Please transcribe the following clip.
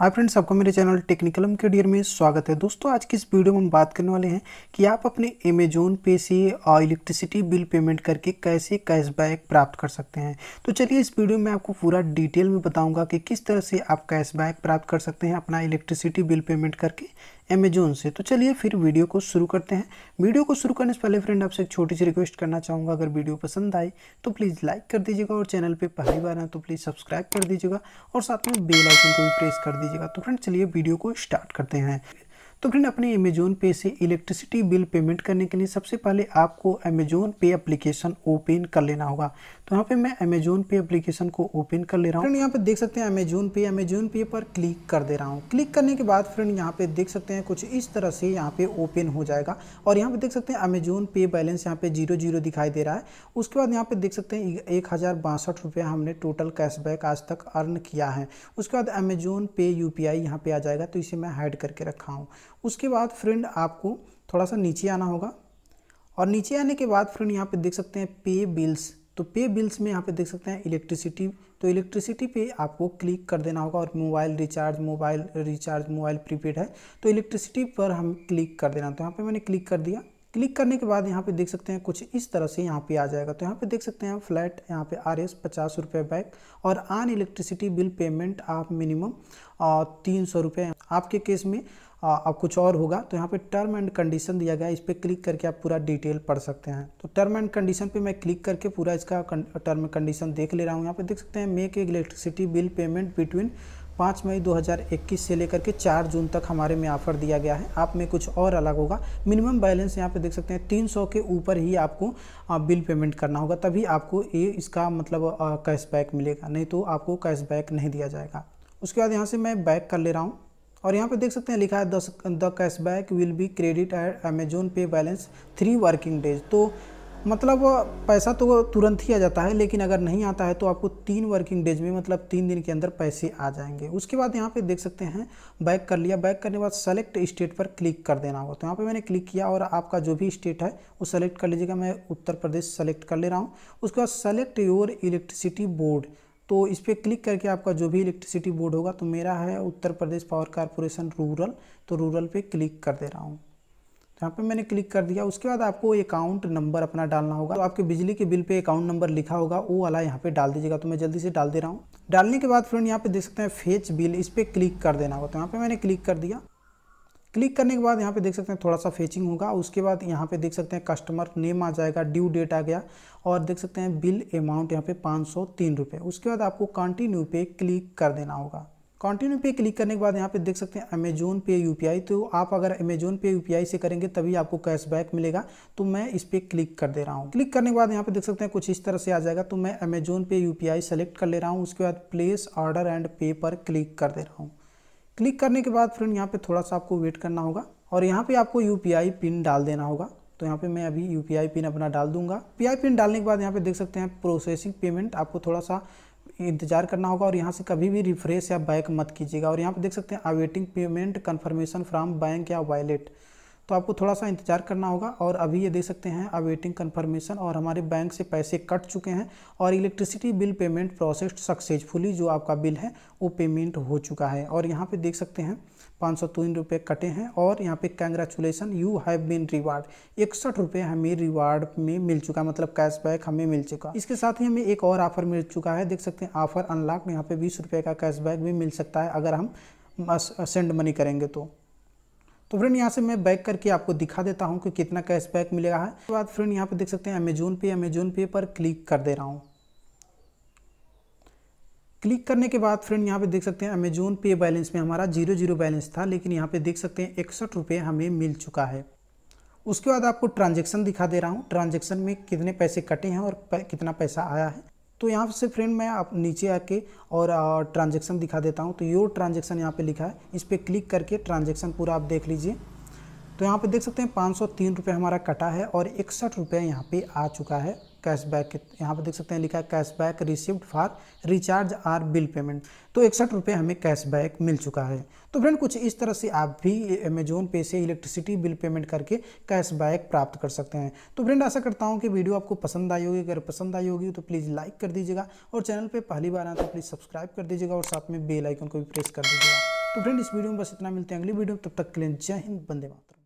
hi friends आपको मेरे channel टेक्निकलम के डियर में स्वागत है दोस्तों आज की इस वीडियो में हम बात करने वाले हैं कि आप अपने अमेजोन पे से इलेक्ट्रिसिटी बिल पेमेंट करके कैसे कैशबैक प्राप्त कर सकते हैं तो चलिए इस वीडियो में आपको पूरा डिटेल में बताऊंगा कि किस तरह से आप कैशबैक प्राप्त कर सकते हैं अपना इलेक्ट्रिसिटी बिल पेमेंट करके अमेजोन से तो चलिए फिर वीडियो को शुरू करते हैं वीडियो को शुरू करने से पहले फ्रेंड आपसे एक छोटी सी रिक्वेस्ट करना चाहूँगा अगर वीडियो पसंद आए तो प्लीज़ लाइक कर दीजिएगा और चैनल पर पहली बार आए तो प्लीज़ सब्सक्राइब कर दीजिएगा और साथ में बेल आइकन को भी प्रेस कर दीजिएगा तो फ्रेंड चलिए वीडियो को स्टार्ट करते हैं तो फ्रेंड अपने अमेजोन पे से इलेक्ट्रिसिटी बिल पेमेंट करने के लिए सबसे पहले आपको अमेजोन पे एप्लीकेशन ओपन कर लेना होगा तो यहाँ पे मैं अमेजोन पे एप्लीकेशन को ओपन कर ले रहा हूँ फ्रेंड यहाँ पे देख सकते हैं अमेजोन पे अमेजोन पे पर क्लिक कर दे रहा हूँ क्लिक करने के बाद फ्रेंड यहाँ पे देख सकते हैं कुछ इस तरह से यहाँ पे ओपन हो जाएगा और यहाँ पे देख सकते हैं अमेजोन पे बैलेंस यहाँ पे जीरो जीरो दिखाई दे रहा है उसके बाद यहाँ पे देख सकते हैं एक हज़ार बासठ रुपया हमने टोटल कैशबैक आज तक अर्न किया है उसके बाद अमेजोन पे यू पी यहाँ पे आ जाएगा तो इसे मैं हाइड करके रखा हूँ उसके बाद फ्रेंड आपको थोड़ा सा नीचे आना होगा और नीचे आने के बाद फ्रेंड यहाँ पे देख सकते हैं पे बिल्स तो पे बिल्स में यहाँ पे देख सकते हैं इलेक्ट्रिसिटी तो इलेक्ट्रिसिटी पे आपको क्लिक कर देना होगा और mobile recharge mobile recharge mobile prepaid है तो इलेक्ट्रिसिटी पर हम क्लिक कर देना तो यहाँ पर मैंने क्लिक कर दिया क्लिक करने के बाद यहाँ पे देख सकते हैं कुछ इस तरह से यहाँ पे आ जाएगा तो यहाँ पे देख सकते हैं फ्लैट यहाँ पे आर एस पचास रुपये बैक और आन इलेक्ट्रिसिटी बिल पेमेंट आप मिनिमम तीन सौ रुपये आपके केस में अब कुछ और होगा तो यहाँ पे टर्म एंड कंडीशन दिया गया है इस पर क्लिक करके आप पूरा डिटेल पढ़ सकते हैं तो टर्म एंड कंडीशन पे मैं क्लिक करके पूरा इसका टर्म एंड कंडीशन देख ले रहा हूँ यहाँ पे देख सकते हैं make electricity bill payment between पाँच मई 2021 से लेकर के चार जून तक हमारे में ऑफर दिया गया है आप में कुछ और अलग होगा मिनिमम बैलेंस यहाँ पे देख सकते हैं 300 के ऊपर ही आपको बिल पेमेंट करना होगा तभी आपको ये इसका मतलब कैशबैक मिलेगा नहीं तो आपको कैशबैक नहीं दिया जाएगा उसके बाद यहाँ से मैं बैक कर ले रहा हूँ और यहाँ पे देख सकते हैं लिखा है दस the cashback will be credit at Amazon pay balance three working days तो मतलब पैसा तो तुरंत ही आ जाता है लेकिन अगर नहीं आता है तो आपको तीन वर्किंग डेज में मतलब तीन दिन के अंदर पैसे आ जाएंगे उसके बाद यहाँ पे देख सकते हैं बैक कर लिया बैक करने के बाद सेलेक्ट स्टेट पर क्लिक कर देना होगा तो यहाँ पे मैंने क्लिक किया और आपका जो भी स्टेट है वो सेलेक्ट कर लीजिएगा मैं उत्तर प्रदेश सेलेक्ट कर ले रहा हूँ उसके बाद सेलेक्ट योर इलेक्ट्रिसिटी बोर्ड तो इस पर क्लिक करके आपका जो भी इलेक्ट्रिसिटी बोर्ड होगा तो मेरा है Uttar Pradesh power corporation rural तो रूरल पे क्लिक कर दे रहा हूँ तो यहाँ पे मैंने क्लिक कर दिया उसके बाद आपको अकाउंट नंबर अपना डालना होगा तो आपके बिजली के बिल पे अकाउंट नंबर लिखा होगा वो वाला यहाँ पे डाल दीजिएगा तो मैं जल्दी से डाल दे रहा हूँ डालने के बाद फ्रेंड यहाँ पे देख सकते हैं फेच बिल इस पर क्लिक कर देना होगा तो यहाँ पे मैंने क्लिक कर दिया क्लिक करने के बाद यहाँ पे देख सकते हैं थोड़ा सा फेचिंग होगा उसके बाद यहाँ पे देख सकते हैं कस्टमर नेम आ जाएगा ड्यू डेट आ गया और देख सकते हैं बिल अमाउंट यहाँ पे पाँच सौ तीन रुपये उसके बाद आपको कंटिन्यू पे क्लिक कर देना होगा कंटिन्यू पे क्लिक करने के बाद यहाँ पे देख सकते हैं अमेजोन पे यू तो आप अगर अमेजोन पे यू से करेंगे तभी आपको कैशबैक मिलेगा तो मैं इस पर क्लिक कर दे रहा हूँ क्लिक करने के बाद यहाँ पे देख सकते हैं कुछ इस तरह से आ जाएगा तो मैं अमेजोन पे यू सेलेक्ट कर ले रहा हूँ उसके बाद प्लेस ऑर्डर एंड पे पर क्लिक कर दे रहा हूँ क्लिक करने के बाद फ्रेंड यहाँ पे थोड़ा सा आपको वेट करना होगा और यहाँ पे आपको यू पिन डाल देना होगा तो यहाँ पे मैं अभी यू पिन अपना डाल दूंगा पी पिन डालने के बाद यहाँ पे देख सकते हैं प्रोसेसिंग पेमेंट आपको थोड़ा सा इंतजार करना होगा और यहाँ से कभी भी रिफ्रेश या बैक मत कीजिएगा और यहाँ पे देख सकते हैं awaiting payment confirmation from bank या वॉलेट तो आपको थोड़ा सा इंतज़ार करना होगा और अभी ये देख सकते हैं अवेटिंग कन्फर्मेशन और हमारे बैंक से पैसे कट चुके हैं और electricity bill payment process successfully जो आपका बिल है वो पेमेंट हो चुका है और यहाँ पे देख सकते हैं पाँच सौ तीन रुपये कटे हैं और यहाँ पे congratulation you have been reward इकसठ रुपये हमें रिवार्ड में मिल चुका मतलब कैशबैक हमें मिल चुका इसके साथ ही हमें एक और ऑफर मिल चुका है देख सकते हैं ऑफर अनलॉक यहाँ पे बीस रुपये का कैशबैक भी मिल सकता है अगर हम सेंड मनी करेंगे तो तो फ्रेंड यहाँ से मैं बैक करके आपको दिखा देता हूँ कि कितना कैशबैक बैक मिलेगा है हाँ, उसके बाद फ्रेंड यहाँ पर देख सकते हैं अमेजोन पे अमेजोन पे पर क्लिक कर दे रहा हूँ क्लिक करने के बाद फ्रेंड यहाँ पे देख सकते हैं अमेजोन पे बैलेंस में हमारा जीरो जीरो बैलेंस था लेकिन यहाँ पे देख सकते हैं इकसठ रुपये हमें मिल चुका है उसके बाद आपको ट्रांजेक्शन दिखा दे रहा हूँ ट्रांजेक्शन में कितने पैसे कटे हैं और कितना पैसा आया है तो यहाँ से फ्रेंड मैं आप नीचे आके और ट्रांजेक्शन दिखा देता हूँ तो योर ट्रांजेक्शन यहाँ पे लिखा है इस पर क्लिक करके ट्रांजेक्शन पूरा आप देख लीजिए तो यहाँ पे देख सकते हैं पाँच सौ तीन रुपये हमारा कटा है और इकसठ रुपये यहाँ पे आ चुका है कैशबैक यहाँ पर देख सकते हैं लिखा है cashback receipt for recharge or bill payment तो इकसठ रुपये हमें कैशबैक मिल चुका है तो फ्रेंड कुछ इस तरह से आप भी अमेजोन पे से इलेक्ट्रिसिटी बिल पेमेंट करके कैशबैक प्राप्त कर सकते हैं तो फ्रेंड आशा करता हूँ कि वीडियो आपको पसंद आई होगी अगर पसंद आई होगी तो प्लीज़ लाइक कर दीजिएगा और चैनल पर पहली बार आए तो प्लीज़ सब्सक्राइब कर दीजिएगा और साथ में बेलाइकन को भी प्रेस कर दीजिएगा तो फ्रेंड इस वीडियो में बस इतना मिलते हैं अगली वीडियो तब तक के लिए जय हिंद बंदे मात्र